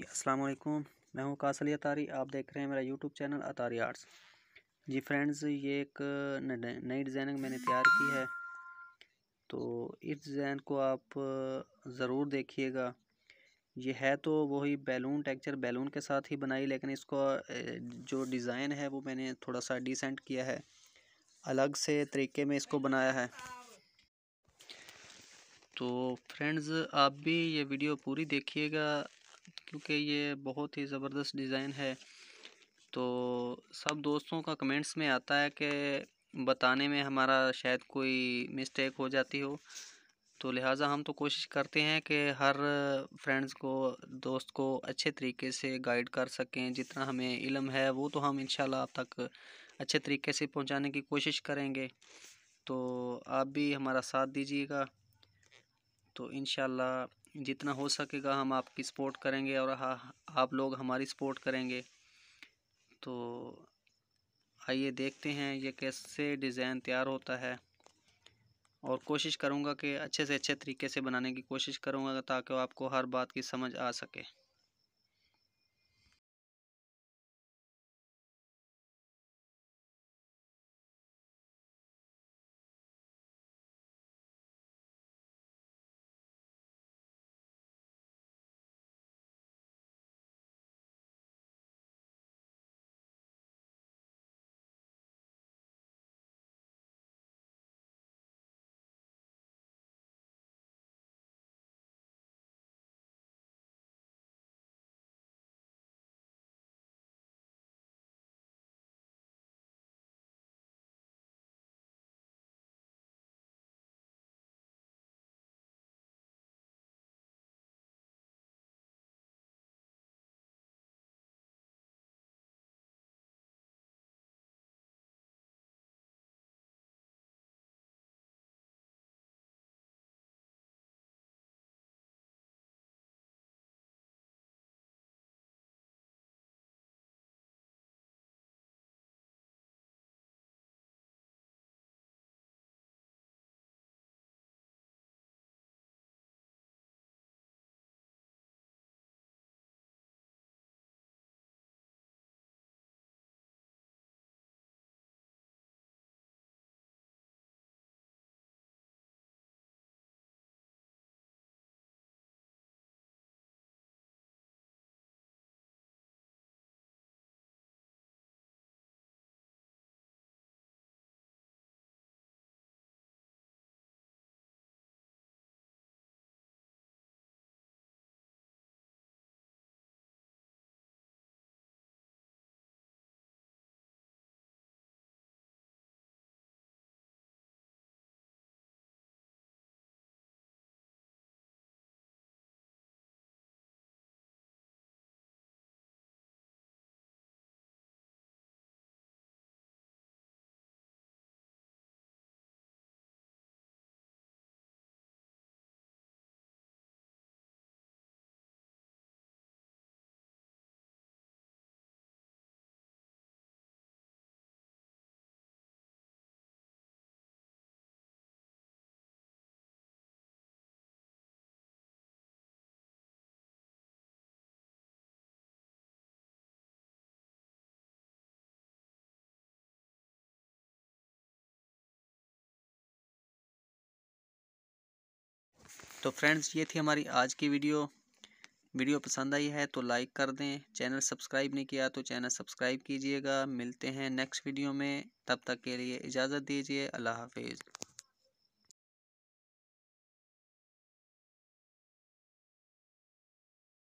अस्सलाम वालेकुम मैं हूँ कासली अतारी आप देख रहे हैं मेरा YouTube channel Attari Arts ji friends ये एक नई डिज़ाइनिंग मैंने तैयार की है तो इस डिज़ाइन को आप ज़रूर देखिएगा ये है तो वही बैलून टेक्चर बैलून के साथ ही बनाई लेकिन इसको जो डिज़ाइन है वो मैंने थोड़ा सा डिसेंट किया है अलग से तरीके में इसको बनाया है तो फ्रेंड्स आप भी ये वीडियो पूरी देखिएगा क्योंकि ये बहुत ही ज़बरदस्त डिज़ाइन है तो सब दोस्तों का कमेंट्स में आता है कि बताने में हमारा शायद कोई मिस्टेक हो जाती हो तो लिहाजा हम तो कोशिश करते हैं कि हर फ्रेंड्स को दोस्त को अच्छे तरीके से गाइड कर सकें जितना हमें इलम है वो तो हम इन आप तक अच्छे तरीके से पहुंचाने की कोशिश करेंगे तो आप भी हमारा साथ दीजिएगा तो इन जितना हो सकेगा हम आपकी सपोर्ट करेंगे और हाँ आप लोग हमारी सपोर्ट करेंगे तो आइए देखते हैं ये कैसे डिज़ाइन तैयार होता है और कोशिश करूँगा कि अच्छे से अच्छे तरीके से बनाने की कोशिश करूँगा ताकि आपको हर बात की समझ आ सके तो फ्रेंड्स ये थी हमारी आज की वीडियो वीडियो पसंद आई है तो लाइक कर दें चैनल सब्सक्राइब नहीं किया तो चैनल सब्सक्राइब कीजिएगा मिलते हैं नेक्स्ट वीडियो में तब तक के लिए इजाज़त दीजिए अल्लाह हाफिज़